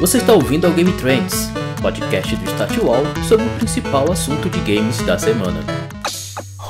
Você está ouvindo ao Game Trends, podcast do StatWall sobre o principal assunto de games da semana.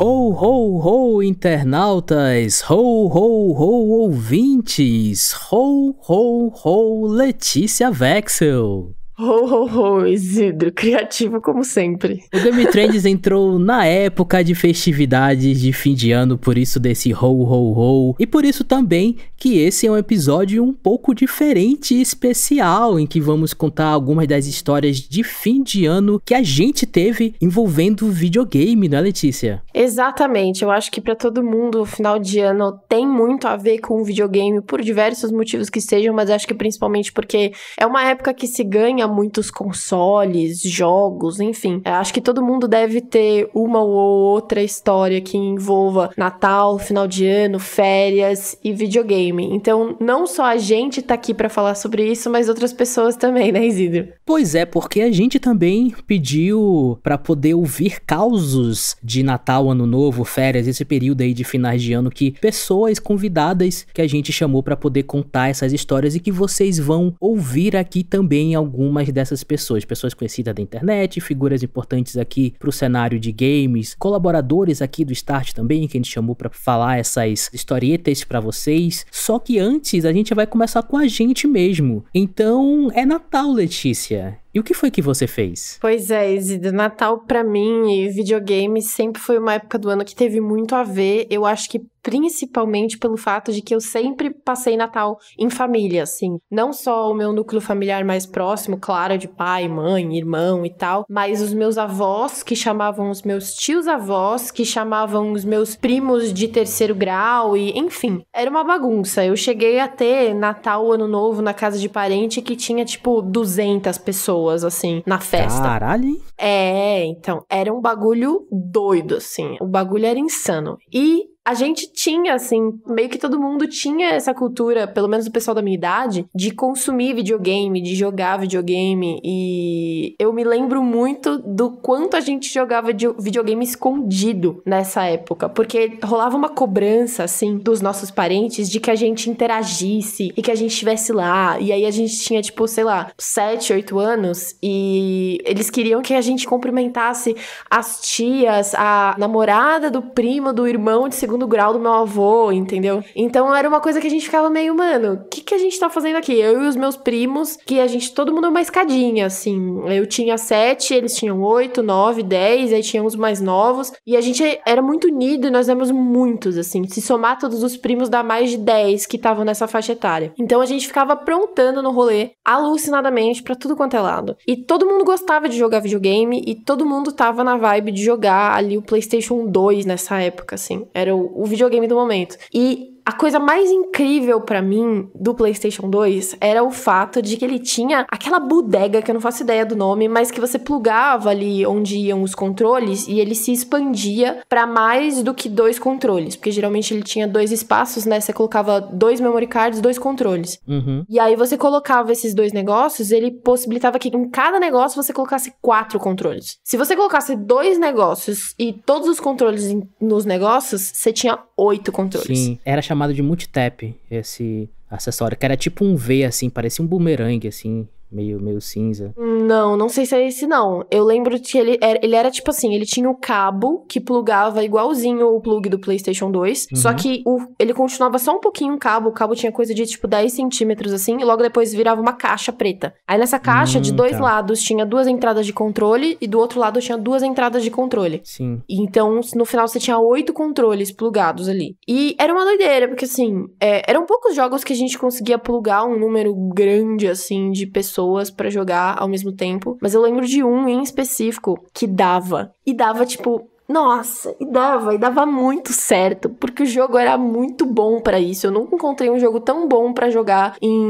Ho, ho, ho, internautas! Ho, ho, ho, ouvintes! Ho, ho, ho, Letícia Vexel! Ho, ho, ho, Isidro, criativo como sempre. O Game Trends entrou na época de festividades de fim de ano, por isso desse ho, ho, ho. E por isso também que esse é um episódio um pouco diferente e especial, em que vamos contar algumas das histórias de fim de ano que a gente teve envolvendo videogame, não é, Letícia? Exatamente, eu acho que para todo mundo o final de ano tem muito a ver com o videogame, por diversos motivos que sejam, mas acho que principalmente porque é uma época que se ganha muitos consoles, jogos, enfim. Eu é, acho que todo mundo deve ter uma ou outra história que envolva Natal, final de ano, férias e videogame. Então, não só a gente tá aqui para falar sobre isso, mas outras pessoas também, né, Isidro? Pois é, porque a gente também pediu para poder ouvir causos de Natal, Ano Novo, férias, esse período aí de finais de ano que pessoas convidadas que a gente chamou para poder contar essas histórias e que vocês vão ouvir aqui também algumas nomas dessas pessoas, pessoas conhecidas da internet, figuras importantes aqui para o cenário de games, colaboradores aqui do Start também, que a gente chamou para falar essas historietas para vocês. Só que antes a gente vai começar com a gente mesmo. Então é Natal, Letícia. E o que foi que você fez? Pois é, Isida, Natal para mim e videogame sempre foi uma época do ano que teve muito a ver. Eu acho que principalmente pelo fato de que eu sempre passei Natal em família, assim. Não só o meu núcleo familiar mais próximo, claro, de pai, mãe, irmão e tal, mas os meus avós, que chamavam os meus tios-avós, que chamavam os meus primos de terceiro grau e, enfim, era uma bagunça. Eu cheguei a ter Natal, Ano Novo na casa de parente que tinha, tipo, 200 pessoas pessoas, assim, na festa. Caralho, É, então, era um bagulho doido, assim. O bagulho era insano. E a gente tinha, assim, meio que todo mundo tinha essa cultura, pelo menos o pessoal da minha idade, de consumir videogame, de jogar videogame. E eu me lembro muito do quanto a gente jogava videogame escondido nessa época. Porque rolava uma cobrança, assim, dos nossos parentes de que a gente interagisse e que a gente estivesse lá. E aí a gente tinha, tipo, sei lá, 7, 8 anos e eles queriam que a gente cumprimentasse as tias, a namorada do primo, do irmão de segundo segundo grau do meu avô, entendeu? Então era uma coisa que a gente ficava meio, mano, o que, que a gente tá fazendo aqui? Eu e os meus primos, que a gente, todo mundo é uma escadinha, assim. Eu tinha sete, eles tinham oito, nove, dez, aí tinha uns mais novos. E a gente era muito unido e nós éramos muitos, assim. Se somar todos os primos, dá mais de dez que estavam nessa faixa etária. Então a gente ficava aprontando no rolê, alucinadamente, para tudo quanto é lado. E todo mundo gostava de jogar videogame e todo mundo tava na vibe de jogar ali o PlayStation 2 nessa época, assim. Era o o videogame do momento. E a coisa mais incrível para mim do PlayStation 2 era o fato de que ele tinha aquela bodega que eu não faço ideia do nome, mas que você plugava ali onde iam os controles e ele se expandia para mais do que dois controles, porque geralmente ele tinha dois espaços, né? Você colocava dois memory cards, dois controles. Uhum. E aí você colocava esses dois negócios, ele possibilitava que em cada negócio você colocasse quatro controles. Se você colocasse dois negócios e todos os controles nos negócios, você tinha oito controles. Sim, era chamado chamado de multitap, esse acessório, que era tipo um V, assim, parecia um bumerangue, assim, meio, meio cinza. Não, não sei se é esse não. Eu lembro que ele era, ele era tipo assim, ele tinha o cabo que plugava igualzinho o plug do PlayStation 2, uhum. só que o, ele continuava só um pouquinho o cabo, o cabo tinha coisa de tipo 10 centímetros assim, e logo depois virava uma caixa preta. Aí nessa caixa, hum, de dois tá. lados, tinha duas entradas de controle e do outro lado tinha duas entradas de controle. Sim. Então, no final você tinha oito controles plugados ali. E era uma doideira, porque assim, é, eram poucos jogos que a gente conseguia plugar um número grande assim de pessoas pessoas para jogar ao mesmo tempo. Mas eu lembro de um em específico que dava. E dava, tipo, nossa, e dava, e dava muito certo, porque o jogo era muito bom para isso. Eu nunca encontrei um jogo tão bom para jogar em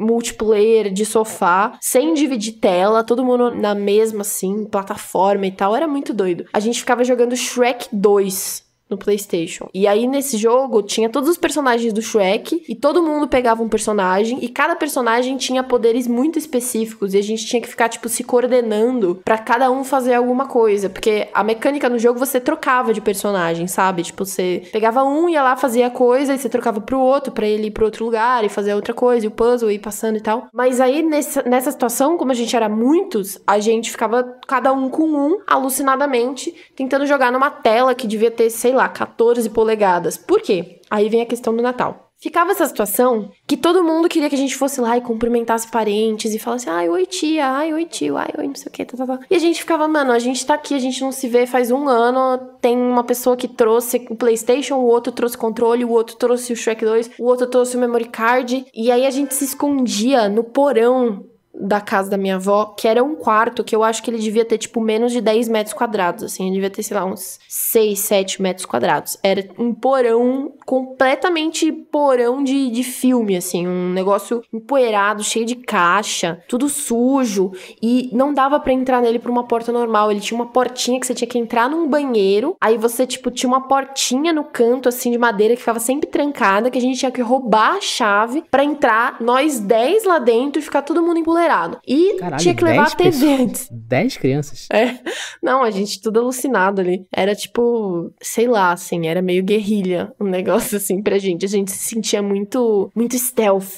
multiplayer de sofá, sem dividir tela, todo mundo na mesma assim, plataforma e tal, era muito doido. A gente ficava jogando Shrek 2 no PlayStation. E aí nesse jogo tinha todos os personagens do Shrek e todo mundo pegava um personagem e cada personagem tinha poderes muito específicos e a gente tinha que ficar tipo se coordenando para cada um fazer alguma coisa, porque a mecânica no jogo você trocava de personagem, sabe? Tipo você pegava um ia lá fazia coisa e você trocava pro outro para ele ir pro outro lugar e fazer outra coisa, e o puzzle ir passando e tal. Mas aí nessa, nessa situação, como a gente era muitos, a gente ficava cada um com um alucinadamente tentando jogar numa tela que devia ter sei lá, 14 polegadas. Por quê? Aí vem a questão do Natal. Ficava essa situação que todo mundo queria que a gente fosse lá e cumprimentasse parentes e falasse, ai, oi tia, ai, oi tio, ai, oi, não sei o que, tá, tá, tá. E a gente ficava, mano, a gente tá aqui, a gente não se vê faz um ano, tem uma pessoa que trouxe o Playstation, o outro trouxe controle, o outro trouxe o Shrek 2, o outro trouxe o memory card, e aí a gente se escondia no porão da casa da minha avó, que era um quarto que eu acho que ele devia ter, tipo, menos de 10 metros quadrados, assim. Ele devia ter, sei lá, uns 6, 7 metros quadrados. Era um porão, completamente porão de, de filme, assim. Um negócio empoeirado, cheio de caixa, tudo sujo. E não dava para entrar nele por uma porta normal. Ele tinha uma portinha que você tinha que entrar num banheiro. Aí você, tipo, tinha uma portinha no canto, assim, de madeira que ficava sempre trancada, que a gente tinha que roubar a chave para entrar, nós 10 lá dentro e ficar todo mundo empoleirado e Caralho, tinha que levar a TV antes. 10 crianças? É. Não, a gente tudo alucinado ali. Era tipo, sei lá, assim, era meio guerrilha um negócio assim pra gente. A gente se sentia muito, muito stealth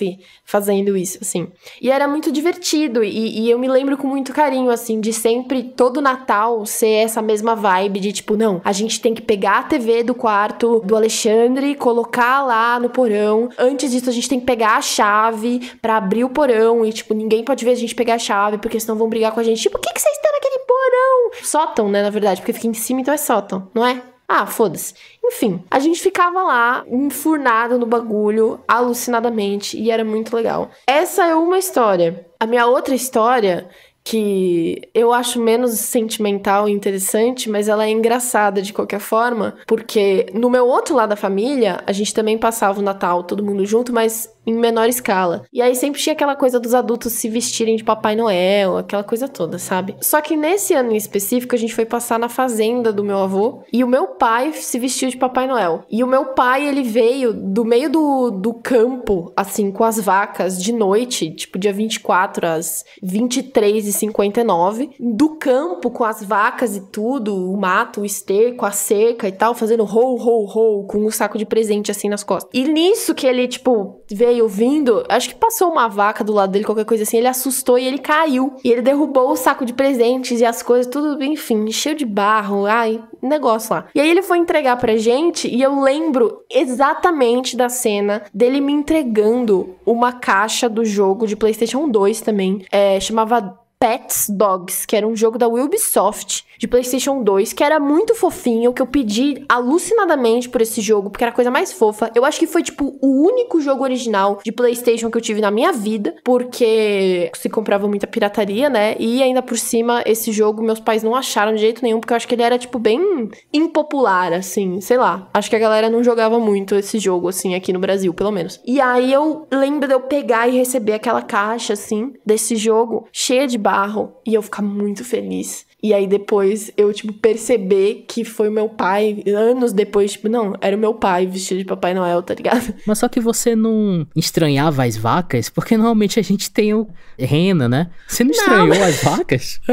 fazendo isso, assim. E era muito divertido. E, e eu me lembro com muito carinho, assim, de sempre, todo Natal, ser essa mesma vibe de tipo, não, a gente tem que pegar a TV do quarto do Alexandre, colocar lá no porão. Antes disso, a gente tem que pegar a chave para abrir o porão e, tipo, ninguém pode de vez a gente pegar a chave, porque senão vão brigar com a gente. Tipo, o que, que vocês estão naquele porão? Sótão, né, na verdade, porque fica em cima, então é sótão, não é? Ah, foda-se. Enfim, a gente ficava lá, enfurnado no bagulho, alucinadamente, e era muito legal. Essa é uma história. A minha outra história que eu acho menos sentimental e interessante, mas ela é engraçada de qualquer forma, porque no meu outro lado da família, a gente também passava o Natal todo mundo junto, mas em menor escala. E aí sempre tinha aquela coisa dos adultos se vestirem de Papai Noel, aquela coisa toda, sabe? Só que nesse ano em específico a gente foi passar na fazenda do meu avô e o meu pai se vestiu de Papai Noel. E o meu pai, ele veio do meio do, do campo, assim, com as vacas de noite, tipo dia 24 às 23 e 59 do campo com as vacas e tudo, o mato, o esterco, a cerca e tal, fazendo rou, rou, rou, com um saco de presente assim nas costas. E nisso que ele, tipo, veio veio vindo, acho que passou uma vaca do lado dele, qualquer coisa assim, ele assustou e ele caiu. E ele derrubou o saco de presentes e as coisas, tudo, enfim, cheio de barro, ai, negócio lá. E aí ele foi entregar pra gente e eu lembro exatamente da cena dele me entregando uma caixa do jogo de PlayStation 2 também. É, chamava Pets Dogs, que era um jogo da Ubisoft de PlayStation 2, que era muito fofinho, que eu pedi alucinadamente por esse jogo, porque era a coisa mais fofa. Eu acho que foi, tipo, o único jogo original de PlayStation que eu tive na minha vida, porque se comprava muita pirataria, né? E ainda por cima, esse jogo meus pais não acharam de jeito nenhum, porque eu acho que ele era, tipo, bem impopular, assim, sei lá. Acho que a galera não jogava muito esse jogo, assim, aqui no Brasil, pelo menos. E aí eu lembro de eu pegar e receber aquela caixa, assim, desse jogo, cheia de barro, e eu ficar muito feliz. E aí depois eu, tipo, perceber que foi o meu pai, anos depois, tipo, não, era o meu pai vestido de Papai Noel, tá ligado? Mas só que você não estranhava as vacas, porque normalmente a gente tem o rena, né? Você não, não. estranhou as vacas?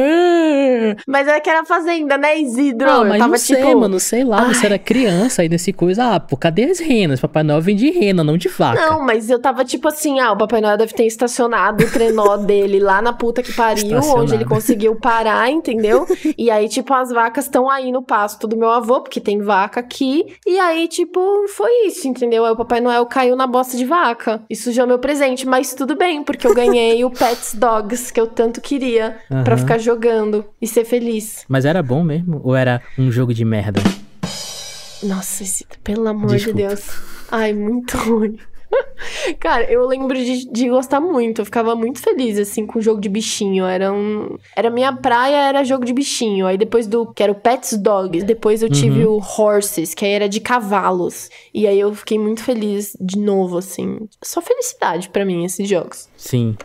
Ah, mas é que era fazenda, né, Isidro? Ah, mas eu tava, não sei, tipo... mano, sei lá, Ai. você era criança aí nesse coisa, ah, pô, cadê as renas? Papai Noel vem de rena, não de vaca. Não, mas eu tava tipo assim, ah, o Papai Noel deve ter estacionado o trenó dele lá na puta que pariu, onde ele conseguiu parar, entendeu? entendeu? e aí, tipo, as vacas estão aí no pasto do meu avô, porque tem vaca aqui. E aí, tipo, foi isso, entendeu? Aí o Papai Noel caiu na bosta de vaca. E sujou é meu presente, mas tudo bem, porque eu ganhei o Pets Dogs, que eu tanto queria, uhum. para ficar jogando e ser feliz. Mas era bom mesmo? Ou era um jogo de merda? Nossa, esse, pelo amor Desculpa. de Deus. Ai, muito ruim. Cara, eu lembro de, de, gostar muito. Eu ficava muito feliz, assim, com o jogo de bichinho. Era um... Era minha praia, era jogo de bichinho. Aí depois do... Que era o Pets Dogs. Depois eu tive uhum. o Horses, que aí era de cavalos. E aí eu fiquei muito feliz de novo, assim. Só felicidade para mim, esses jogos. Sim.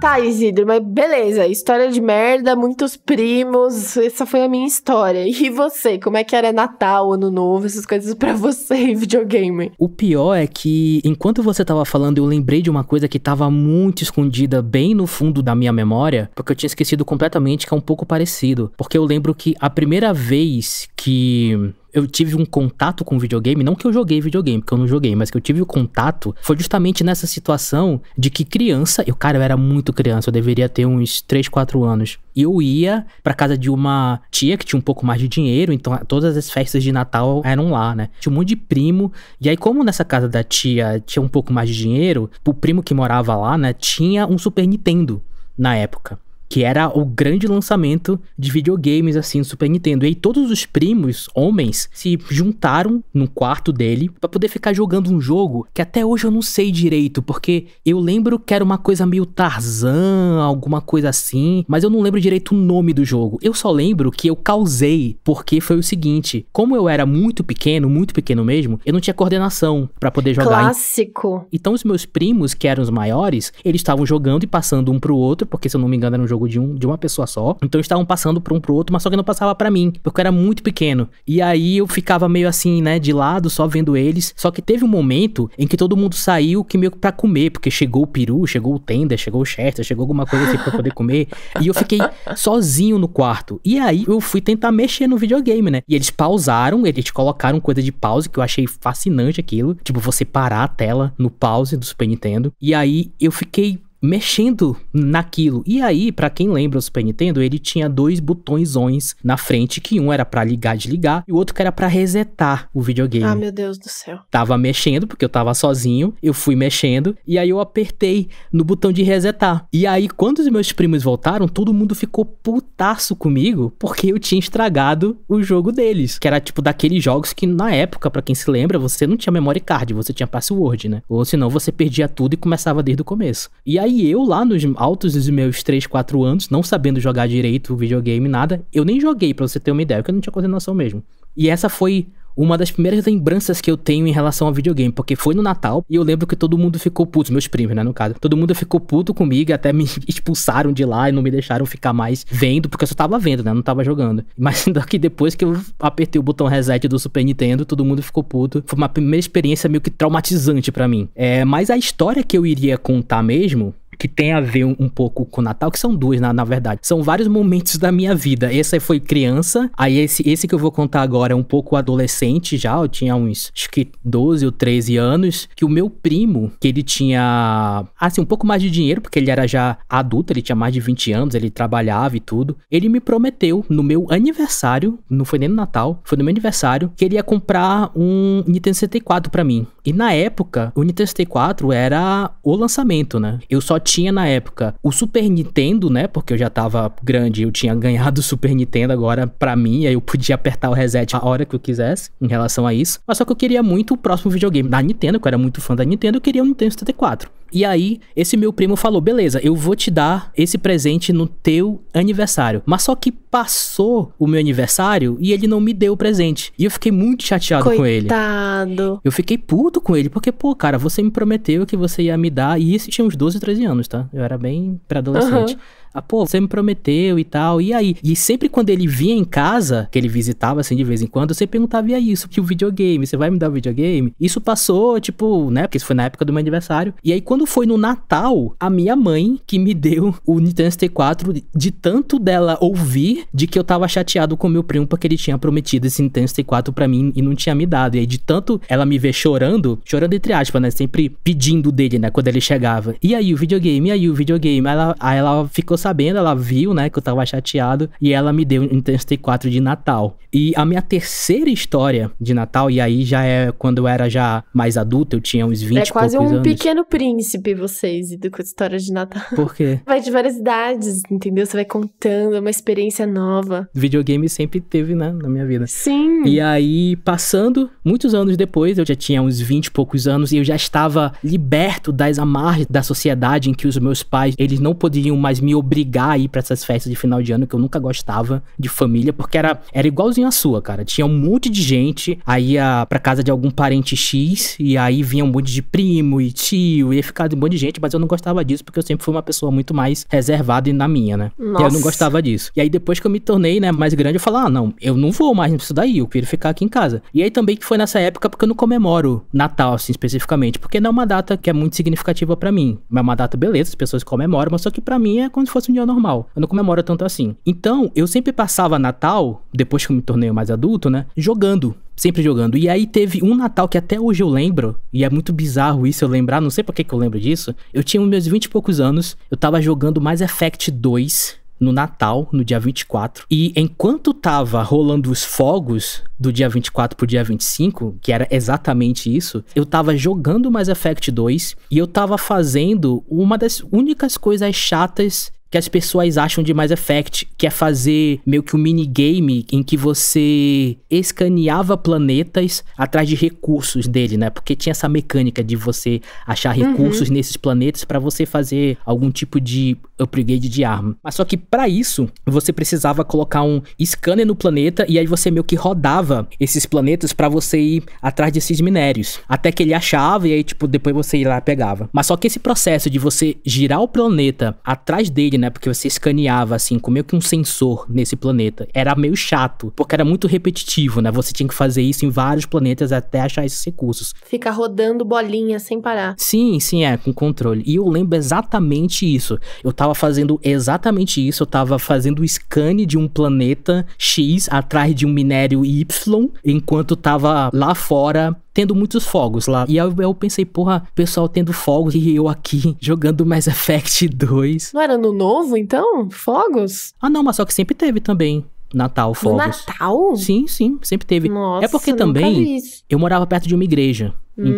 Tá, Isidro, mas beleza. História de merda, muitos primos. Essa foi a minha história. E você? Como é que era Natal, Ano Novo, essas coisas para você, videogame? O pior é que, enquanto você tava falando, eu lembrei de uma coisa que tava muito escondida bem no fundo da minha memória, porque eu tinha esquecido completamente que é um pouco parecido. Porque eu lembro que a primeira vez que eu tive um contato com videogame, não que eu joguei videogame, porque eu não joguei, mas que eu tive o contato, foi justamente nessa situação de que criança, eu, cara, eu era muito criança, eu deveria ter uns 3, 4 anos. E eu ia pra casa de uma tia que tinha um pouco mais de dinheiro, então todas as festas de Natal eram lá, né? Tinha um monte de primo, e aí como nessa casa da tia tinha um pouco mais de dinheiro, o primo que morava lá, né, tinha um Super Nintendo na época que era o grande lançamento de videogames assim no Super Nintendo. E aí todos os primos, homens, se juntaram no quarto dele para poder ficar jogando um jogo que até hoje eu não sei direito, porque eu lembro que era uma coisa meio Tarzan, alguma coisa assim, mas eu não lembro direito o nome do jogo. Eu só lembro que eu causei, porque foi o seguinte, como eu era muito pequeno, muito pequeno mesmo, eu não tinha coordenação para poder jogar. Clássico. Então os meus primos, que eram os maiores, eles estavam jogando e passando um pro outro, porque se eu não me engano era um jogo jogo de, um, de uma pessoa só. Então estavam passando para um pro outro, mas só que não passava para mim, porque eu era muito pequeno. E aí eu ficava meio assim, né, de lado, só vendo eles. Só que teve um momento em que todo mundo saiu que meio que pra comer, porque chegou o peru, chegou o tender, chegou o chester, chegou alguma coisa assim pra poder comer. E eu fiquei sozinho no quarto. E aí eu fui tentar mexer no videogame, né? E eles pausaram, eles colocaram coisa de pause, que eu achei fascinante aquilo. Tipo, você parar a tela no pause do Super Nintendo. E aí eu fiquei mexendo naquilo. E aí, para quem lembra o Super Nintendo, ele tinha dois botõezões na frente, que um era para ligar e desligar e o outro que era para resetar o videogame. Ah, meu Deus do céu. Tava mexendo porque eu tava sozinho, eu fui mexendo e aí eu apertei no botão de resetar. E aí, quando os meus primos voltaram, todo mundo ficou putaço comigo porque eu tinha estragado o jogo deles, que era tipo daqueles jogos que na época, para quem se lembra, você não tinha memory card, você tinha password, né? Ou senão você perdia tudo e começava desde o começo. E aí aí eu, lá nos altos dos meus 3, 4 anos, não sabendo jogar direito videogame, nada, eu nem joguei, pra você ter uma ideia, porque eu não tinha coordenação mesmo. E essa foi uma das primeiras lembranças que eu tenho em relação ao videogame, porque foi no Natal e eu lembro que todo mundo ficou puto, meus primos, né, no caso. Todo mundo ficou puto comigo, até me expulsaram de lá e não me deixaram ficar mais vendo, porque eu só tava vendo, né, não tava jogando. Mas que depois que eu apertei o botão reset do Super Nintendo, todo mundo ficou puto. Foi uma primeira experiência meio que traumatizante para mim. É, mas a história que eu iria contar mesmo que tem a ver um, pouco com o Natal, que são duas, na, na verdade. São vários momentos da minha vida. Essa foi criança, aí esse, esse que eu vou contar agora é um pouco adolescente já, eu tinha uns, acho que 12 ou 13 anos, que o meu primo, que ele tinha, assim, um pouco mais de dinheiro, porque ele era já adulto, ele tinha mais de 20 anos, ele trabalhava e tudo, ele me prometeu no meu aniversário, não foi nem no Natal, foi no meu aniversário, que ele ia comprar um Nintendo 64 para mim. E na época, o Nintendo 64 era o lançamento, né? Eu só tinha na época o Super Nintendo, né? Porque eu já tava grande, eu tinha ganhado o Super Nintendo agora pra mim, aí eu podia apertar o reset a hora que eu quisesse em relação a isso. Mas só que eu queria muito o próximo videogame da Nintendo, que eu era muito fã da Nintendo, eu queria um Nintendo 74. E aí, esse meu primo falou: beleza, eu vou te dar esse presente no teu aniversário. Mas só que passou o meu aniversário e ele não me deu o presente. E eu fiquei muito chateado Coitado. com ele. Coitado. Eu fiquei puto com ele, porque, pô, cara, você me prometeu que você ia me dar. E isso tinha uns 12, 13 anos, tá? Eu era bem pré-adolescente. Uhum. Ah, pô, você me prometeu e tal. E aí? E sempre quando ele vinha em casa, que ele visitava assim de vez em quando, você perguntava: e aí, isso que o videogame? Você vai me dar o videogame? Isso passou, tipo, né? Porque isso foi na época do meu aniversário. E aí, quando foi no Natal, a minha mãe que me deu o Nintendo 64 de tanto dela ouvir de que eu tava chateado com meu primo porque ele tinha prometido esse Nintendo 64 para mim e não tinha me dado. E aí, de tanto ela me ver chorando, chorando entre aspas, né? Sempre pedindo dele, né? Quando ele chegava. E aí, o videogame? E aí, o videogame? Aí ela, aí ela ficou sabendo, ela viu, né, que eu tava chateado e ela me deu um Nintendo 64 de Natal. E a minha terceira história de Natal, e aí já é quando eu era já mais adulto, eu tinha uns 20 É quase um anos. pequeno príncipe vocês e do história de Natal. Por quê? Vai de várias idades, entendeu? Você vai contando, é uma experiência nova. Videogame sempre teve, né, na minha vida. Sim. E aí, passando muitos anos depois, eu já tinha uns 20 e poucos anos e eu já estava liberto das amarras da sociedade em que os meus pais, eles não poderiam mais me obrigar brigar aí para essas festas de final de ano que eu nunca gostava de família, porque era, era igualzinho a sua, cara. Tinha um monte de gente, aí ia pra casa de algum parente X, e aí vinha um monte de primo e tio, ia ficar um monte de gente, mas eu não gostava disso, porque eu sempre fui uma pessoa muito mais reservada e na minha, né? Nossa. E eu não gostava disso. E aí depois que eu me tornei, né, mais grande, eu falava, ah, não, eu não vou mais nisso daí, eu quero ficar aqui em casa. E aí também que foi nessa época porque eu não comemoro Natal, assim, especificamente, porque não é uma data que é muito significativa para mim. É uma data, beleza, as pessoas comemoram, mas só que para mim é quando fosse um dia normal. Eu não comemoro tanto assim. Então, eu sempre passava Natal, depois que eu me tornei mais adulto, né? Jogando sempre jogando. E aí teve um Natal que até hoje eu lembro, e é muito bizarro isso eu lembrar, não sei por que, que eu lembro disso. Eu tinha meus 20 e poucos anos, eu tava jogando Mass Effect 2 no Natal, no dia 24, e enquanto tava rolando os fogos do dia 24 pro dia 25, que era exatamente isso, eu tava jogando Mass Effect 2 e eu tava fazendo uma das únicas coisas chatas que as pessoas acham de Mass Effect, que é fazer meio que um minigame em que você escaneava planetas atrás de recursos dele, né? Porque tinha essa mecânica de você achar uhum. recursos uhum. nesses planetas para você fazer algum tipo de upgrade de arma. Mas só que para isso, você precisava colocar um scanner no planeta e aí você meio que rodava esses planetas para você ir atrás desses minérios, até que ele achava e aí tipo depois você ia lá e pegava. Mas só que esse processo de você girar o planeta atrás dele, né? né? Porque você escaneava, assim, com meio é que um sensor nesse planeta. Era meio chato, porque era muito repetitivo, né? Você tinha que fazer isso em vários planetas até achar esses recursos. Ficar rodando bolinha sem parar. Sim, sim, é, com controle. E eu lembro exatamente isso. Eu tava fazendo exatamente isso. Eu tava fazendo o scan de um planeta X atrás de um minério Y, enquanto tava lá fora tendo muitos fogos lá. E eu, eu pensei, porra, pessoal tendo fogos e eu aqui jogando Mass Effect 2. Não era no novo, então? Fogos? Ah, não, mas só que sempre teve também. Natal, fogos. No Natal? Sim, sim, sempre teve. É Nossa, é porque também eu morava perto de uma igreja. Então, hum.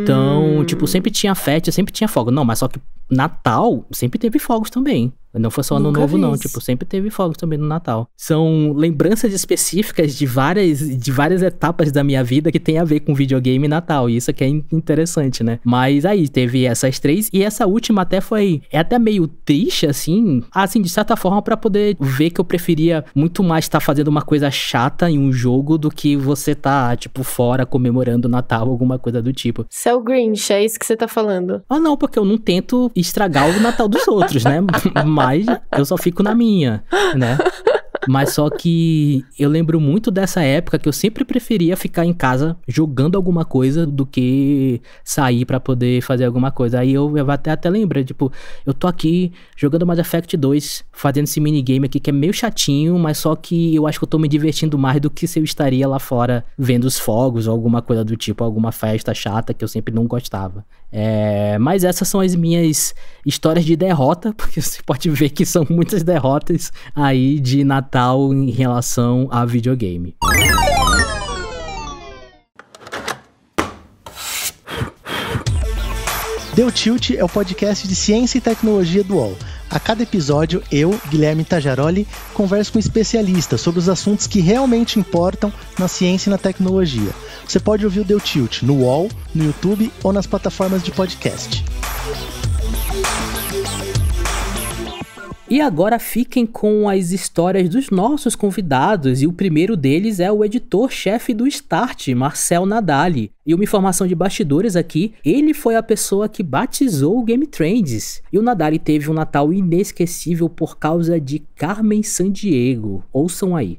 Então, tipo, sempre tinha festa, sempre tinha fogo. Não, mas só que Natal sempre teve fogos também. Não foi só ano novo, não. Tipo, sempre teve fogos também no Natal. São lembranças específicas de várias, de várias etapas da minha vida que tem a ver com videogame e Natal. E isso aqui é interessante, né? Mas aí teve essas três. E essa última até foi. É até meio triste, assim. Assim, de certa forma, para poder ver que eu preferia muito mais estar tá fazendo uma coisa chata em um jogo do que você tá, tipo, fora comemorando o Natal, alguma coisa do tipo. Você é o Grinch, é isso que você tá falando. Ah, não, porque eu não tento estragar o Natal dos outros, né? Mas mas eu só fico na minha, né? Mas só que eu lembro muito dessa época que eu sempre preferia ficar em casa jogando alguma coisa do que sair para poder fazer alguma coisa. Aí eu, eu até, até lembro, tipo, eu tô aqui jogando Mass Effect 2, fazendo esse minigame aqui que é meio chatinho, mas só que eu acho que eu tô me divertindo mais do que se eu estaria lá fora vendo os fogos ou alguma coisa do tipo, alguma festa chata que eu sempre não gostava. É, mas essas são as minhas histórias de derrota, porque você pode ver que são muitas derrotas aí de Natal mental em relação a videogame. The Tilt é o podcast de ciência e tecnologia do UOL. A cada episódio, eu, Guilherme Tajaroli, converso com especialistas sobre os assuntos que realmente importam na ciência e na tecnologia. Você pode ouvir o The Tilt no UOL, no YouTube ou nas plataformas de podcast. E agora fiquem com as histórias dos nossos convidados, e o primeiro deles é o editor-chefe do Start, Marcel Nadali. E uma informação de bastidores aqui, ele foi a pessoa que batizou o Game Trends. E o Nadali teve um Natal inesquecível por causa de Carmen Sandiego. Ouçam aí.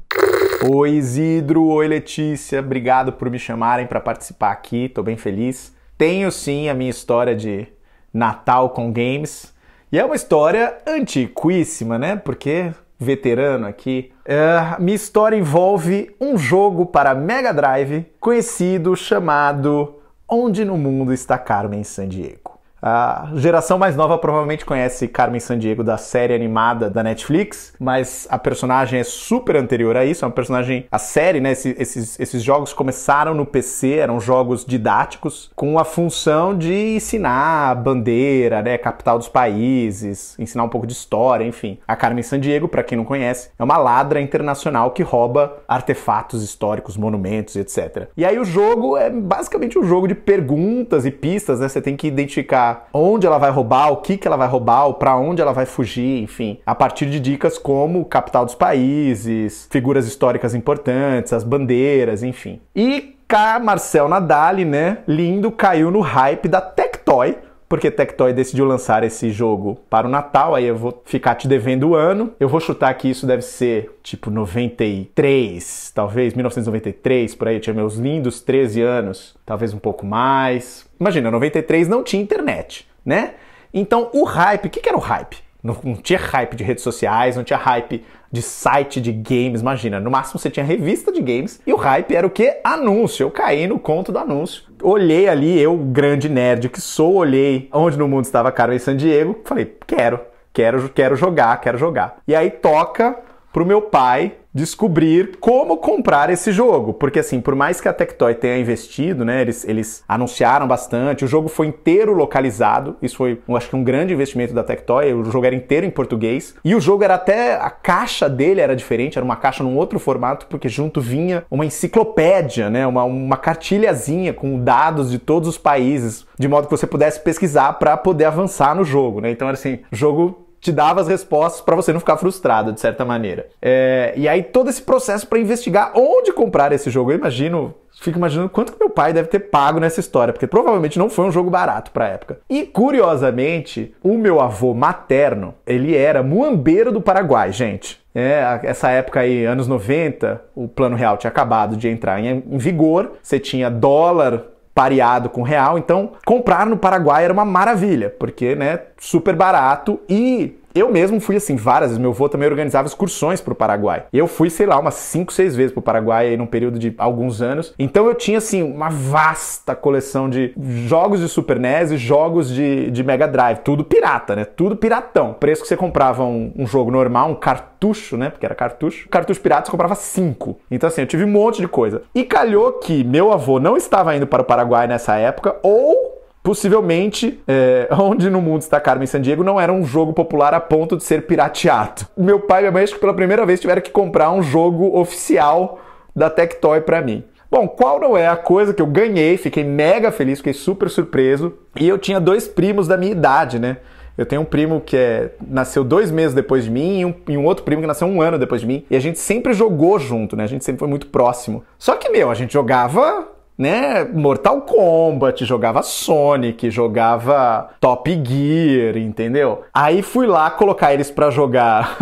Oi Isidro, oi Letícia, obrigado por me chamarem para participar aqui, tô bem feliz. Tenho sim a minha história de Natal com games. E é uma história antiquíssima, né? Porque veterano aqui. Uh, minha história envolve um jogo para Mega Drive conhecido chamado Onde no Mundo está Carmen Sandiego. A geração mais nova provavelmente conhece Carmen Sandiego da série animada da Netflix, mas a personagem é super anterior a isso. É uma personagem. A série, né? esses, esses jogos começaram no PC, eram jogos didáticos, com a função de ensinar bandeira, né? Capital dos países, ensinar um pouco de história, enfim. A Carmen Sandiego, para quem não conhece, é uma ladra internacional que rouba artefatos históricos, monumentos, etc. E aí o jogo é basicamente um jogo de perguntas e pistas, né? Você tem que identificar onde ela vai roubar, o que, que ela vai roubar, para onde ela vai fugir, enfim. A partir de dicas como capital dos países, figuras históricas importantes, as bandeiras, enfim. E cá, Marcel Nadal, né, lindo, caiu no hype da Tectoy, porque Tectoy decidiu lançar esse jogo para o Natal, aí eu vou ficar te devendo o ano. Eu vou chutar que isso deve ser tipo 93, talvez 1993, por aí, eu tinha meus lindos 13 anos, talvez um pouco mais. Imagina, 93 não tinha internet, né? Então o hype, o que, que era o hype? Não, não, tinha hype de redes sociais, não tinha hype de site de games, imagina. No máximo você tinha revista de games e o hype era o que? Anúncio. Eu caí no conto do anúncio. Olhei ali, eu, grande nerd que sou, olhei onde no mundo estava Carmen San Diego, falei, quero, quero, quero jogar, quero jogar. E aí toca pro meu pai descobrir como comprar esse jogo, porque assim, por mais que a Tectoy tenha investido, né, eles, eles anunciaram bastante, o jogo foi inteiro localizado, isso foi, eu acho que um grande investimento da Tectoy, o jogo era inteiro em português, e o jogo era até, a caixa dele era diferente, era uma caixa num outro formato, porque junto vinha uma enciclopédia, né, uma, uma cartilhazinha com dados de todos os países, de modo que você pudesse pesquisar para poder avançar no jogo, né, então era assim, jogo te dava as respostas para você não ficar frustrado, de certa maneira. É, e aí todo esse processo para investigar onde comprar esse jogo, eu imagino fico imaginando quanto que meu pai deve ter pago nessa história, porque provavelmente não foi um jogo barato para época. E curiosamente, o meu avô materno, ele era muambeiro do Paraguai, gente. É, essa época aí, anos 90, o Plano Real tinha acabado de entrar em, em vigor, você tinha dólar pareado com real, então comprar no Paraguai era uma maravilha, porque né, super barato e eu mesmo fui assim várias vezes. Meu avô também organizava excursões para o Paraguai. Eu fui, sei lá, umas 5, 6 vezes para o Paraguai aí num período de alguns anos. Então eu tinha assim uma vasta coleção de jogos de Super NES e jogos de, de Mega Drive. Tudo pirata, né? Tudo piratão. O preço que você comprava um, um jogo normal, um cartucho, né? Porque era cartucho. Cartucho pirata você comprava 5. Então assim, eu tive um monte de coisa. E calhou que meu avô não estava indo para o Paraguai nessa época ou Possivelmente, é, onde no mundo está Carmen San Diego não era um jogo popular a ponto de ser pirateado. Meu pai e minha mãe acho que pela primeira vez tiveram que comprar um jogo oficial da Tectoy para mim. Bom, qual não é a coisa que eu ganhei? Fiquei mega feliz, fiquei super surpreso. E eu tinha dois primos da minha idade, né? Eu tenho um primo que é, nasceu dois meses depois de mim e um, e um, outro primo que nasceu um ano depois de mim. E a gente sempre jogou junto, né? A gente sempre foi muito próximo. Só que, meu, a gente jogava né, Mortal Kombat, jogava Sonic, jogava Top Gear, entendeu? Aí fui lá colocar eles para jogar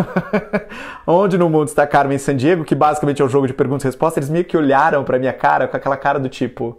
Onde no Mundo está Carmen San Diego, que basicamente é um jogo de perguntas e respostas, eles meio que olharam pra minha cara com aquela cara do tipo,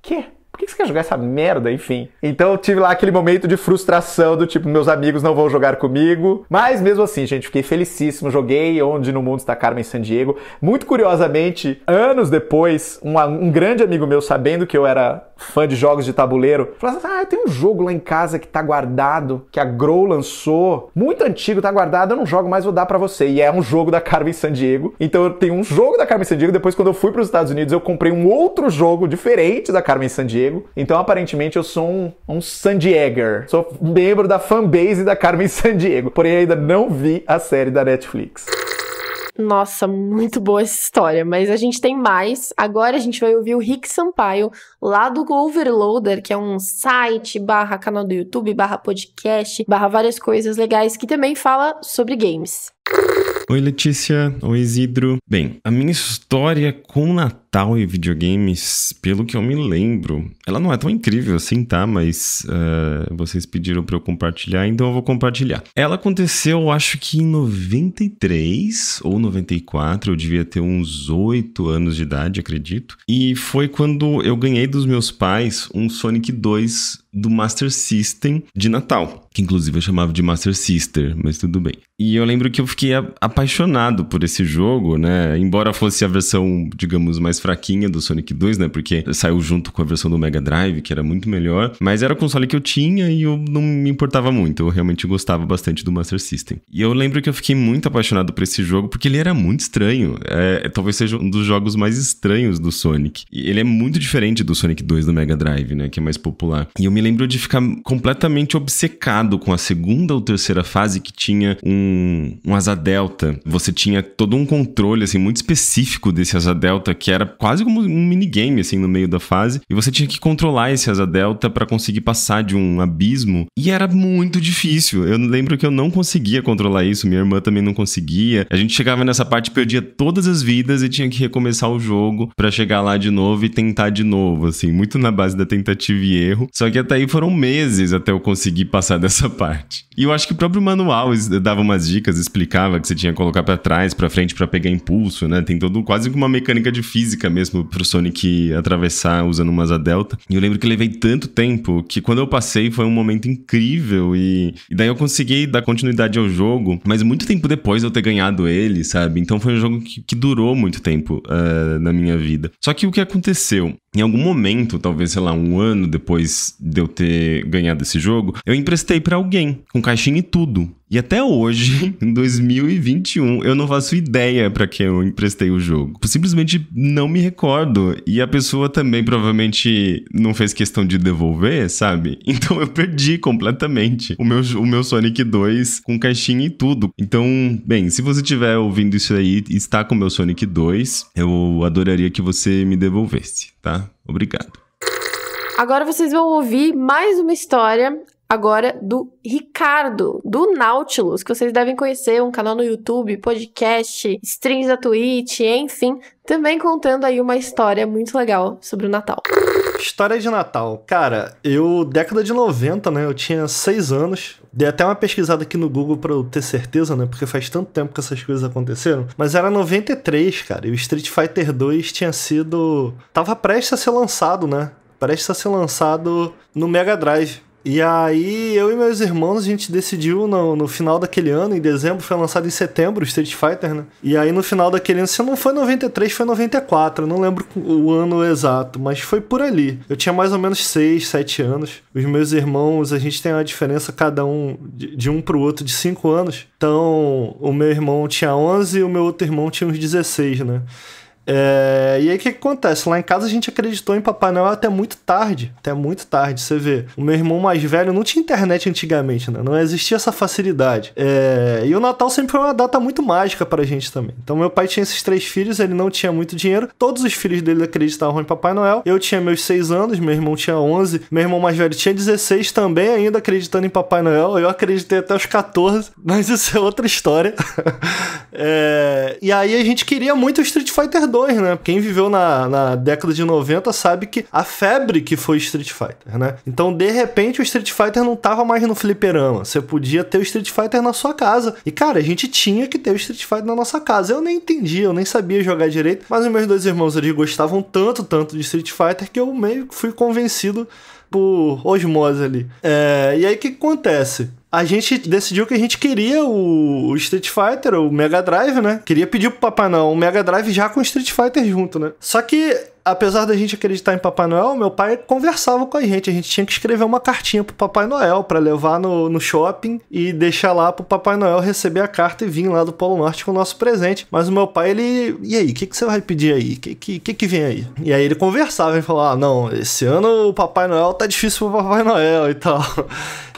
que? que você quer jogar essa merda? Enfim. Então eu tive lá aquele momento de frustração do tipo, meus amigos não vão jogar comigo. Mas mesmo assim, gente, fiquei felicíssimo. Joguei Onde no Mundo está Carmen San Diego. Muito curiosamente, anos depois, um, um grande amigo meu, sabendo que eu era fã de jogos de tabuleiro, falou assim: Ah, tem um jogo lá em casa que tá guardado, que a Grow lançou, muito antigo, tá guardado, eu não jogo mais, vou dar para você. E é um jogo da Carmen San Diego. Então eu tenho um jogo da Carmen San Diego. Depois, quando eu fui para os Estados Unidos, eu comprei um outro jogo diferente da Carmen San Diego emprego. Então, aparentemente, eu sou um, um San Diego. Sou membro da fanbase da Carmen San Diego. Porém, ainda não vi a série da Netflix. Nossa, muito boa essa história, mas a gente tem mais. Agora a gente vai ouvir o Rick Sampaio, lá do Overloader, que é um site, barra canal do YouTube, barra podcast, barra várias coisas legais, que também fala sobre games. Oi, Letícia. Oi, Isidro. Bem, a minha história com o Natal Natal e videogames, pelo que eu me lembro, ela não é tão incrível assim, tá? Mas uh, vocês pediram para eu compartilhar, então eu vou compartilhar. Ela aconteceu, acho que em 93 ou 94, eu devia ter uns 8 anos de idade, acredito. E foi quando eu ganhei dos meus pais um Sonic 2 do Master System de Natal, que inclusive eu chamava de Master Sister, mas tudo bem. E eu lembro que eu fiquei apaixonado por esse jogo, né? Embora fosse a versão, digamos, mais fraquinha do Sonic 2, né? Porque saiu junto com a versão do Mega Drive, que era muito melhor. Mas era o console que eu tinha e eu não me importava muito. Eu realmente gostava bastante do Master System. E eu lembro que eu fiquei muito apaixonado por esse jogo, porque ele era muito estranho. É, talvez seja um dos jogos mais estranhos do Sonic. E ele é muito diferente do Sonic 2 do Mega Drive, né? Que é mais popular. E eu me lembro de ficar completamente obcecado com a segunda ou terceira fase que tinha um, um asa delta. Você tinha todo um controle, assim, muito específico desse asa delta, que era quase como um minigame, assim, no meio da fase. E você tinha que controlar esse asa delta para conseguir passar de um abismo. E era muito difícil. Eu lembro que eu não conseguia controlar isso, minha irmã também não conseguia. A gente chegava nessa parte, perdia todas as vidas e tinha que recomeçar o jogo para chegar lá de novo e tentar de novo, assim, muito na base da tentativa e erro. Só que até aí foram meses até eu conseguir passar dessa parte. E eu acho que o próprio manual dava umas dicas, explicava que você tinha que colocar para trás, para frente para pegar impulso, né? Tem todo quase uma mecânica de física física mesmo pro Sonic atravessar usando uma asa delta. E eu lembro que levei tanto tempo que quando eu passei foi um momento incrível e, e daí eu consegui dar continuidade ao jogo, mas muito tempo depois eu ter ganhado ele, sabe? Então foi um jogo que, que durou muito tempo uh, na minha vida. Só que o que aconteceu? Em algum momento, talvez, sei lá, um ano depois de eu ter ganhado esse jogo, eu emprestei para alguém, com caixinha e tudo. E até hoje, em 2021, eu não faço ideia para quem eu emprestei o jogo. Simplesmente não me recordo. E a pessoa também provavelmente não fez questão de devolver, sabe? Então eu perdi completamente o meu, o meu Sonic 2 com caixinha e tudo. Então, bem, se você estiver ouvindo isso aí e está com o meu Sonic 2, eu adoraria que você me devolvesse, tá? Obrigado. Agora vocês vão ouvir mais uma história agora do Ricardo, do Nautilus, que vocês devem conhecer, um canal no YouTube, podcast, streams da Twitch, enfim, também contando aí uma história muito legal sobre o Natal. História de Natal. Cara, eu, década de 90, né? Eu tinha 6 anos. Dei até uma pesquisada aqui no Google pra eu ter certeza, né? Porque faz tanto tempo que essas coisas aconteceram. Mas era 93, cara. E o Street Fighter 2 tinha sido. Tava prestes a ser lançado, né? Prestes a ser lançado no Mega Drive. E aí eu e meus irmãos, a gente decidiu no, no final daquele ano, em dezembro, foi lançado em setembro o Street Fighter, né? E aí no final daquele ano, se não foi 93, foi 94, não lembro o ano exato, mas foi por ali. Eu tinha mais ou menos 6, 7 anos. Os meus irmãos, a gente tem uma diferença cada um de, de um pro outro de 5 anos. Então, o meu irmão tinha 11 e o meu outro irmão tinha uns 16, né? É, e aí o que, acontece? Lá em casa a gente acreditou em Papai Noel até muito tarde. Até muito tarde. Você vê, o meu irmão mais velho não tinha internet antigamente, né? Não existia essa facilidade. É, e o Natal sempre foi uma data muito mágica pra gente também. Então meu pai tinha esses três filhos, ele não tinha muito dinheiro. Todos os filhos dele acreditavam em Papai Noel. Eu tinha meus seis anos, meu irmão tinha onze meu irmão mais velho tinha 16 também, ainda acreditando em Papai Noel. Eu acreditei até os 14, mas isso é outra história. é, e aí a gente queria muito Street Fighter né? Quem viveu na, na década de 90 sabe que a febre que foi Street Fighter, né? Então, de repente, o Street Fighter não tava mais no fliperama. Você podia ter o Street Fighter na sua casa. E, cara, a gente tinha que ter o Street Fighter na nossa casa. Eu nem entendia, eu nem sabia jogar direito, mas os meus dois irmãos, eles gostavam tanto, tanto de Street Fighter que eu meio que fui convencido por osmose ali. É, e aí o que, que acontece? a gente decidiu que a gente queria o Street Fighter, o Mega Drive, né? Queria pedir pro Papai Noel um Mega Drive já com o Street Fighter junto, né? Só que apesar da gente acreditar em Papai Noel, meu pai conversava com a gente. A gente tinha que escrever uma cartinha pro Papai Noel para levar no, no, shopping e deixar lá pro Papai Noel receber a carta e vir lá do Polo Norte com o nosso presente. Mas o meu pai, ele. E aí, o que, que você vai pedir aí? O que, que, que, que vem aí? E aí ele conversava e falava: ah, não, esse ano o Papai Noel tá difícil pro Papai Noel e tal.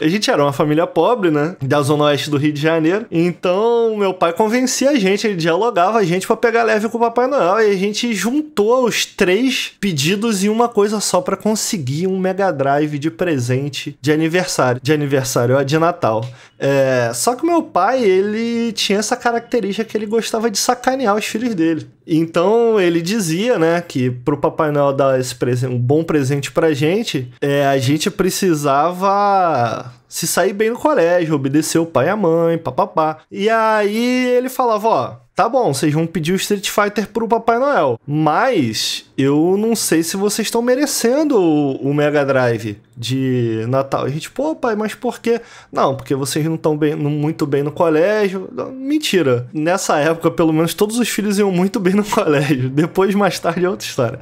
A gente era uma família pobre, né? Da zona oeste do Rio de Janeiro. Então, meu pai convencia a gente, ele dialogava a gente para pegar leve com o Papai Noel. E a gente juntou os três três pedidos e uma coisa só para conseguir um Mega Drive de presente de aniversário. De aniversário, ó, de Natal. É, só que meu pai, ele tinha essa característica que ele gostava de sacanear os filhos dele. Então ele dizia, né, que pro Papai Noel dar esse presente, um bom presente pra gente, é, a gente precisava se sair bem no colégio, obedecer o pai e a mãe, papapá. E aí ele falava, ó, tá bom, vocês vão pedir o Street Fighter pro Papai Noel, mas eu não sei se vocês estão merecendo o, o, Mega Drive de Natal. E a gente, pô, pai, mas por quê? Não, porque vocês não estão bem, não, muito bem no colégio. mentira. Nessa época, pelo menos, todos os filhos iam muito bem no colégio. Depois, mais tarde, é outra história.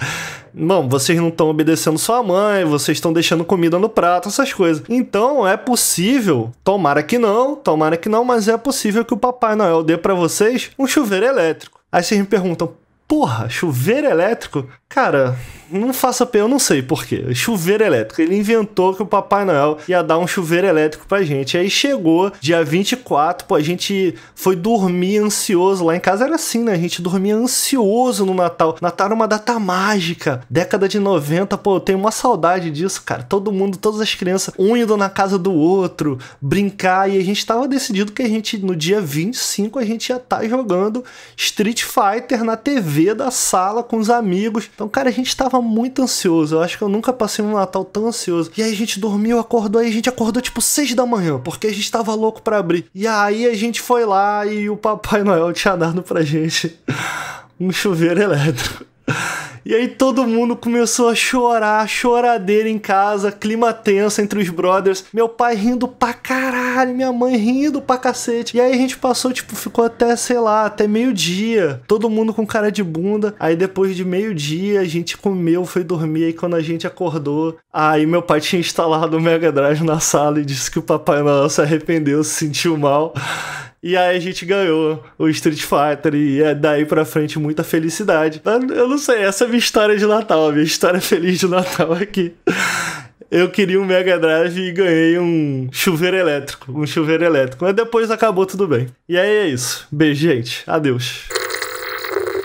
Não, vocês não estão obedecendo sua mãe, vocês estão deixando comida no prato, essas coisas. Então, é possível, tomara que não, tomara que não, mas é possível que o Papai Noel dê para vocês um chuveiro elétrico. Aí vocês me perguntam, porra, chuveiro elétrico? Cara, não faça pena, eu não sei porquê. Chuveiro elétrico. Ele inventou que o Papai Noel ia dar um chuveiro elétrico pra gente. Aí chegou dia 24, pô, a gente foi dormir ansioso. Lá em casa era assim, né? A gente dormia ansioso no Natal. Natal era uma data mágica. Década de 90, pô, eu tenho uma saudade disso, cara. Todo mundo, todas as crianças, um indo na casa do outro, brincar. E a gente tava decidido que a gente, no dia 25, a gente ia estar tá jogando Street Fighter na TV da sala com os amigos então, cara, a gente tava muito ansioso. Eu acho que eu nunca passei um Natal tão ansioso. E aí a gente dormiu, acordou, aí a gente acordou tipo 6 da manhã, porque a gente tava louco para abrir. E aí a gente foi lá e o Papai Noel tinha dado pra gente um chuveiro elétrico. E aí todo mundo começou a chorar, choradeira em casa, clima tenso entre os brothers. Meu pai rindo pra caralho, minha mãe rindo pra cacete. E aí a gente passou, tipo, ficou até, sei lá, até meio-dia. Todo mundo com cara de bunda. Aí depois de meio-dia a gente comeu, foi dormir. Aí quando a gente acordou, aí meu pai tinha instalado o Mega Drive na sala e disse que o Papai Noel se arrependeu, se sentiu mal. E aí a gente ganhou o Street Fighter e é daí pra frente muita felicidade. Eu não sei, essa é a minha história de Natal, a minha história feliz de Natal aqui. eu queria um Mega Drive e ganhei um chuveiro elétrico. Um chuveiro elétrico. Mas depois acabou tudo bem. E aí é isso. Beijo, gente. Adeus.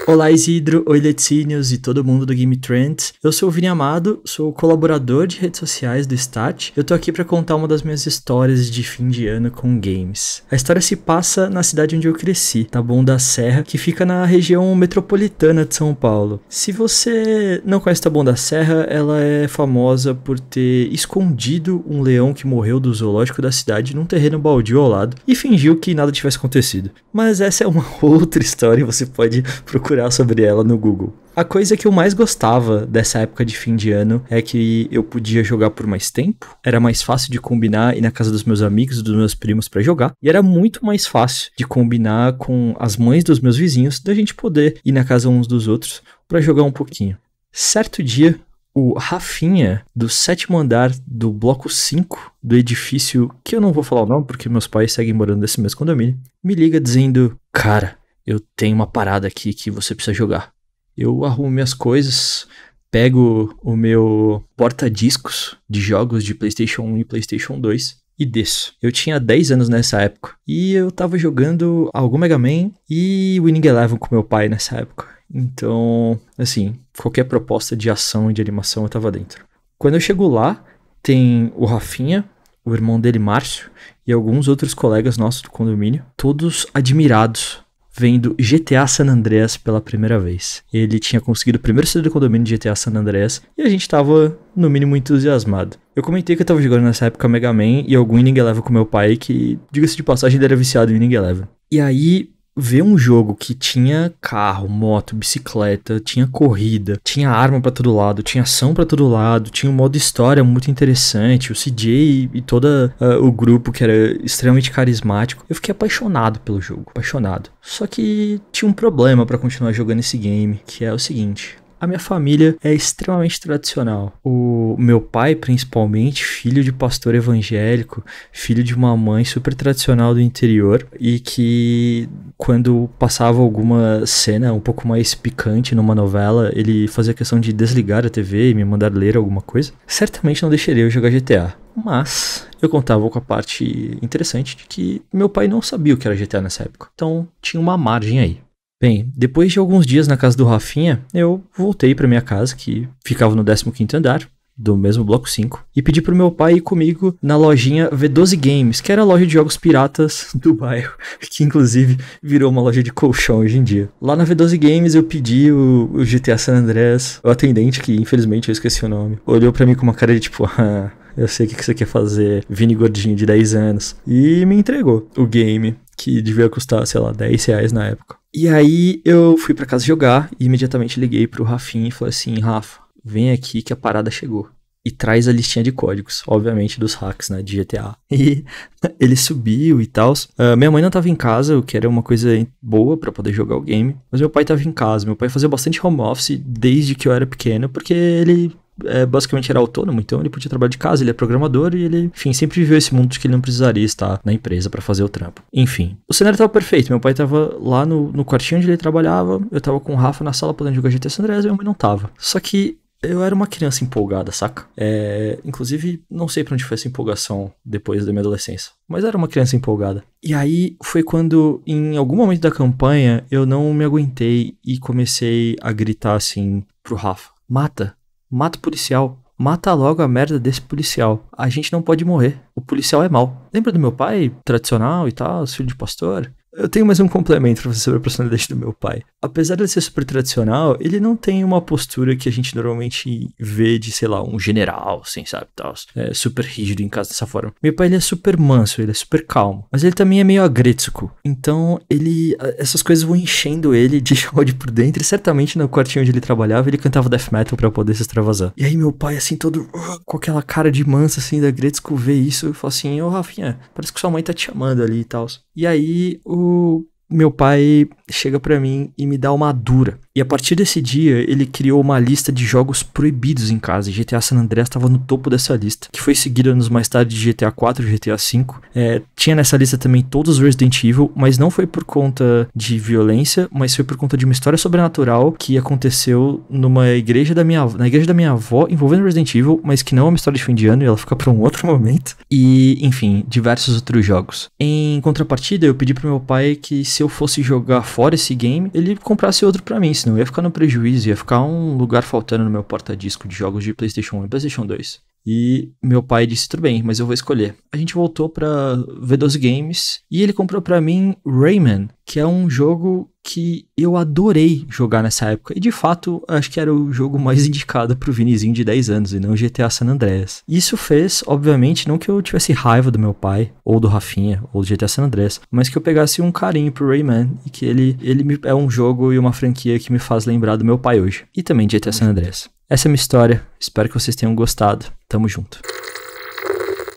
Olá Isidro, oi Letínios e todo mundo do Game Trends. Eu sou o Vini Amado, sou colaborador de redes sociais do Stat. Eu tô aqui para contar uma das minhas histórias de fim de ano com games. A história se passa na cidade onde eu cresci, Taboão tá da Serra, que fica na região metropolitana de São Paulo. Se você não conhece Taboão da Serra, ela é famosa por ter escondido um leão que morreu do zoológico da cidade num terreno baldio ao lado e fingiu que nada tivesse acontecido. Mas essa é uma outra história, você pode procurar procurar sobre ela no Google. A coisa que eu mais gostava dessa época de fim de ano é que eu podia jogar por mais tempo, era mais fácil de combinar ir na casa dos meus amigos, dos meus primos para jogar, e era muito mais fácil de combinar com as mães dos meus vizinhos da gente poder ir na casa uns dos outros para jogar um pouquinho. Certo dia, o Rafinha, do sétimo andar do bloco 5 do edifício, que eu não vou falar o nome porque meus pais seguem morando nesse mesmo condomínio, me liga dizendo: Cara, eu tenho uma parada aqui que você precisa jogar. Eu arrumo minhas coisas, pego o meu porta-discos de jogos de PlayStation 1 e PlayStation 2 e desço. Eu tinha 10 anos nessa época e eu tava jogando algum Mega Man e Winning Eleven com meu pai nessa época. Então, assim, qualquer proposta de ação e de animação eu tava dentro. Quando eu chego lá, tem o Rafinha, o irmão dele Márcio e alguns outros colegas nossos do condomínio, todos admirados vendo GTA San Andreas pela primeira vez. Ele tinha conseguido o primeiro CD do condomínio de GTA San Andreas e a gente tava, no mínimo, entusiasmado. Eu comentei que eu tava jogando nessa época Mega Man e algum Inning Eleven com meu pai, que, diga-se de passagem, ele era viciado em Inning Eleven. E aí, ver um jogo que tinha carro, moto, bicicleta, tinha corrida, tinha arma para todo lado, tinha ação para todo lado, tinha um modo história muito interessante, o CJ e todo uh, ah, o grupo que era extremamente carismático. Eu fiquei apaixonado pelo jogo, apaixonado. Só que tinha um problema para continuar jogando esse game, que é o seguinte: a minha família é extremamente tradicional. O meu pai, principalmente, filho de pastor evangélico, filho de uma mãe super tradicional do interior e que quando passava alguma cena um pouco mais picante numa novela, ele fazia questão de desligar a TV e me mandar ler alguma coisa. Certamente não deixaria eu jogar GTA, mas eu contava com a parte interessante de que meu pai não sabia o que era GTA nessa época. Então tinha uma margem aí. Bem, depois de alguns dias na casa do Rafinha, eu voltei para minha casa, que ficava no 15 andar, do mesmo bloco 5, e pedi pro meu pai ir comigo na lojinha V12 Games, que era a loja de jogos piratas do bairro, que inclusive virou uma loja de colchão hoje em dia. Lá na V12 Games eu pedi o, o GTA San Andreas, o atendente, que infelizmente eu esqueci o nome, olhou para mim com uma cara de tipo, ah, eu sei o que você quer fazer, Vini Gordinho de 10 anos, e me entregou o game, que devia custar, sei lá, 10 reais na época. E aí eu fui para casa jogar e imediatamente liguei pro Rafinha e falei assim: Rafa, vem aqui que a parada chegou. E traz a listinha de códigos, obviamente dos hacks, né, de GTA. E ele subiu e tal. Uh, ah, minha mãe não tava em casa, o que era uma coisa boa para poder jogar o game. Mas meu pai tava em casa. Meu pai fazia bastante home office desde que eu era pequeno, porque ele é, basicamente era autônomo, então ele podia trabalhar de casa, ele é programador e ele, enfim, sempre viveu esse mundo de que ele não precisaria estar na empresa para fazer o trampo. Enfim, o cenário estava perfeito. Meu pai estava lá no, no quartinho onde ele trabalhava, eu estava com o Rafa na sala podendo jogar GTA San Andreas, minha mãe não estava. Só que eu era uma criança empolgada, saca? É, inclusive, não sei pra onde foi essa empolgação depois da minha adolescência, mas era uma criança empolgada. E aí foi quando, em algum momento da campanha, eu não me aguentei e comecei a gritar assim pro Rafa: Mata, Mata o policial. Mata logo a merda desse policial. A gente não pode morrer. O policial é mal. Lembra do meu pai, tradicional e tal, filho de pastor? Eu tenho mais um complemento pra você sobre a personalidade do meu pai. Apesar de ser super tradicional, ele não tem uma postura que a gente normalmente vê de, sei lá, um general, assim, sabe? Tal, é, super rígido em casa dessa forma. Meu pai, ele é super manso, ele é super calmo. Mas ele também é meio agretsuko. Então, ele... Essas coisas vão enchendo ele de ódio por dentro. E certamente no quartinho onde ele trabalhava, ele cantava death metal pra poder se extravasar. E aí meu pai, assim, todo... Uh, com aquela cara de manso, assim, da agretsuko, vê isso e fala assim, ô, oh, Rafinha, parece que sua mãe tá te chamando ali e tal. E aí, o meu pai chega para mim e me dá uma dura. E a partir desse dia, ele criou uma lista de jogos proibidos em casa. GTA San Andreas estava no topo dessa lista, que foi seguida anos mais tarde de GTA 4 e GTA 5. É, tinha nessa lista também todos os Resident Evil, mas não foi por conta de violência, mas foi por conta de uma história sobrenatural que aconteceu numa igreja da minha, na igreja da minha avó envolvendo Resident Evil, mas que não é uma história de fim de ano e ela fica para um outro momento. E, enfim, diversos outros jogos. Em contrapartida, eu pedi pro meu pai que se eu fosse jogar fora esse game, ele comprasse outro para mim senão ia ficar no prejuízo, ia ficar um lugar faltando no meu porta-disco de jogos de PlayStation 1 e PlayStation 2. E meu pai disse: tudo bem, mas eu vou escolher. A gente voltou para V12 Games e ele comprou para mim Rayman, que é um jogo que eu adorei jogar nessa época. E de fato, acho que era o jogo mais indicado pro Vinizinho de 10 anos e não GTA San Andreas. Isso fez, obviamente, não que eu tivesse raiva do meu pai, ou do Rafinha, ou do GTA San Andreas, mas que eu pegasse um carinho pro Rayman e que ele, ele é um jogo e uma franquia que me faz lembrar do meu pai hoje. E também GTA San Andreas. Essa é minha história. Espero que vocês tenham gostado. Tamo junto.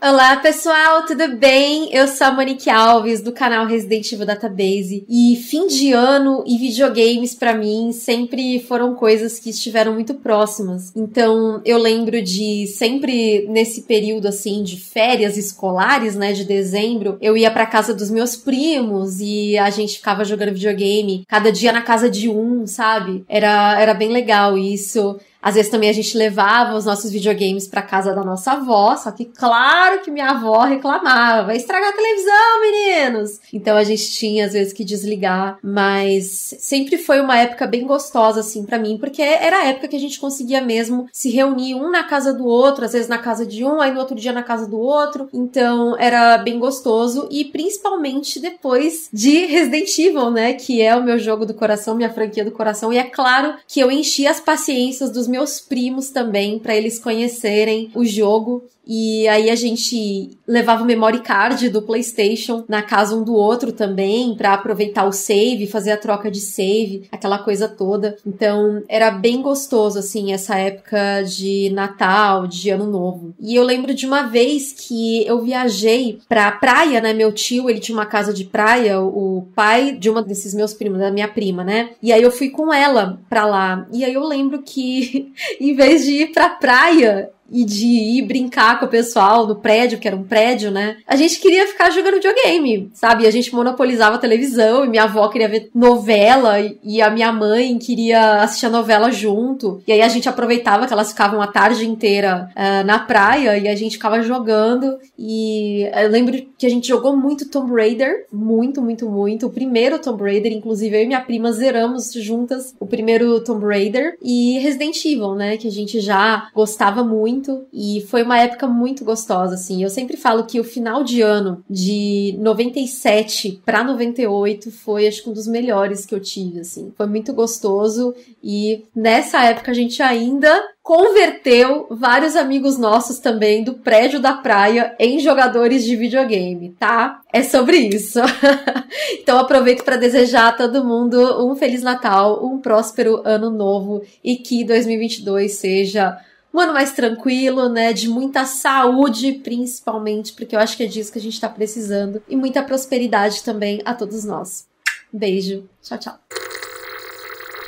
Olá pessoal, tudo bem? Eu sou a Monique Alves do canal Resident Evil Database e fim de ano e videogames para mim sempre foram coisas que estiveram muito próximas. Então eu lembro de sempre nesse período assim de férias escolares, né, de dezembro, eu ia para casa dos meus primos e a gente ficava jogando videogame, cada dia na casa de um, sabe? Era era bem legal isso. Às vezes também a gente levava os nossos videogames para casa da nossa avó, só que claro que minha avó reclamava, vai estragar a televisão, meninos. Então a gente tinha às vezes que desligar, mas sempre foi uma época bem gostosa assim para mim, porque era a época que a gente conseguia mesmo se reunir um na casa do outro, às vezes na casa de um, aí no outro dia na casa do outro. Então era bem gostoso e principalmente depois de Resident Evil, né, que é o meu jogo do coração, minha franquia do coração, e é claro que eu enchi as paciências dos meus primos também, para eles conhecerem o jogo e aí a gente levava o memory card do PlayStation na casa um do outro também, para aproveitar o save, fazer a troca de save, aquela coisa toda. Então era bem gostoso, assim, essa época de Natal, de Ano Novo. E eu lembro de uma vez que eu viajei pra praia, né? Meu tio, ele tinha uma casa de praia, o pai de uma desses meus primos, da minha prima, né? E aí eu fui com ela pra lá. E aí eu lembro que, em vez de ir pra praia, e de ir brincar com o pessoal no prédio, que era um prédio, né? A gente queria ficar jogando videogame, sabe? A gente monopolizava a televisão e minha avó queria ver novela e a minha mãe queria assistir a novela junto. E aí a gente aproveitava que elas ficavam a tarde inteira uh, na praia e a gente ficava jogando. E eu lembro que a gente jogou muito Tomb Raider, muito, muito, muito. O primeiro Tomb Raider, inclusive eu e minha prima zeramos juntas o primeiro Tomb Raider e Resident Evil, né? Que a gente já gostava muito muito e foi uma época muito gostosa, assim. Eu sempre falo que o final de ano de 97 para 98 foi, acho que, um dos melhores que eu tive, assim. Foi muito gostoso e nessa época a gente ainda converteu vários amigos nossos também do prédio da praia em jogadores de videogame, tá? É sobre isso. então aproveito para desejar a todo mundo um feliz Natal, um próspero ano novo e que 2022 seja um ano mais tranquilo, né? De muita saúde, principalmente, porque eu acho que é disso que a gente tá precisando. E muita prosperidade também a todos nós. Beijo. Tchau, tchau.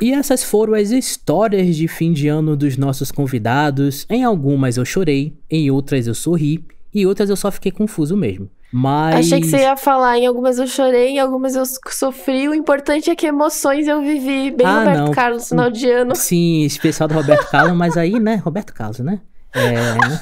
E essas foram as histórias de fim de ano dos nossos convidados. Em algumas eu chorei, em outras eu sorri, e outras eu só fiquei confuso mesmo. Mas... Achei que você ia falar, em algumas eu chorei, em algumas eu sofri. O importante é que emoções eu vivi. Bem ah, Roberto não. Carlos, final de ano. Sim, especial do Roberto Carlos, mas aí, né? Roberto Carlos, né? É... Né?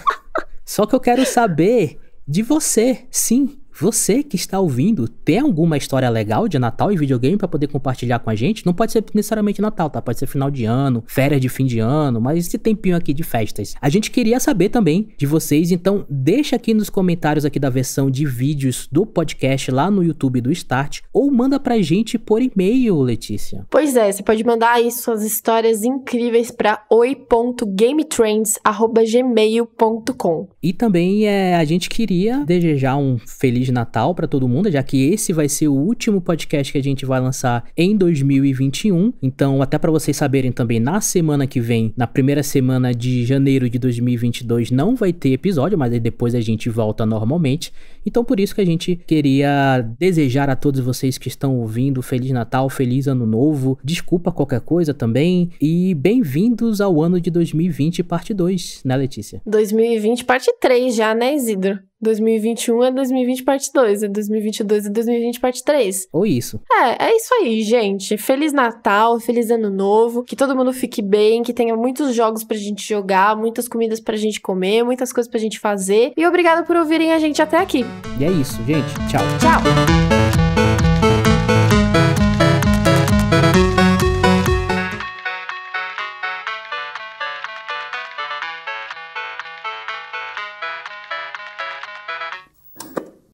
Só que eu quero saber de você, sim. Você que está ouvindo, tem alguma história legal de Natal e videogame para poder compartilhar com a gente? Não pode ser necessariamente Natal, tá? Pode ser final de ano, férias de fim de ano, mas esse tempinho aqui de festas. A gente queria saber também de vocês, então deixa aqui nos comentários aqui da versão de vídeos do podcast lá no YouTube do Start ou manda pra gente por e-mail, Letícia. Pois é, você pode mandar aí suas histórias incríveis para oi.gametrends@gmail.com. E também é, a gente queria desejar um feliz de Natal para todo mundo, já que esse vai ser o último podcast que a gente vai lançar em 2021. Então, até para vocês saberem também, na semana que vem, na primeira semana de janeiro de 2022, não vai ter episódio, mas aí depois a gente volta normalmente. Então, por isso que a gente queria desejar a todos vocês que estão ouvindo Feliz Natal, Feliz Ano Novo, desculpa qualquer coisa também e bem-vindos ao ano de 2020, parte 2, né, Letícia? 2020, parte 3 já, né, Isidro? 2021 é 2020 parte 2, é 2022 é 2020 parte 3. Ou isso. É, é isso aí, gente. Feliz Natal, feliz Ano Novo, que todo mundo fique bem, que tenha muitos jogos pra gente jogar, muitas comidas pra gente comer, muitas coisas pra gente fazer. E obrigado por ouvirem a gente até aqui. E é isso, gente. Tchau. Tchau.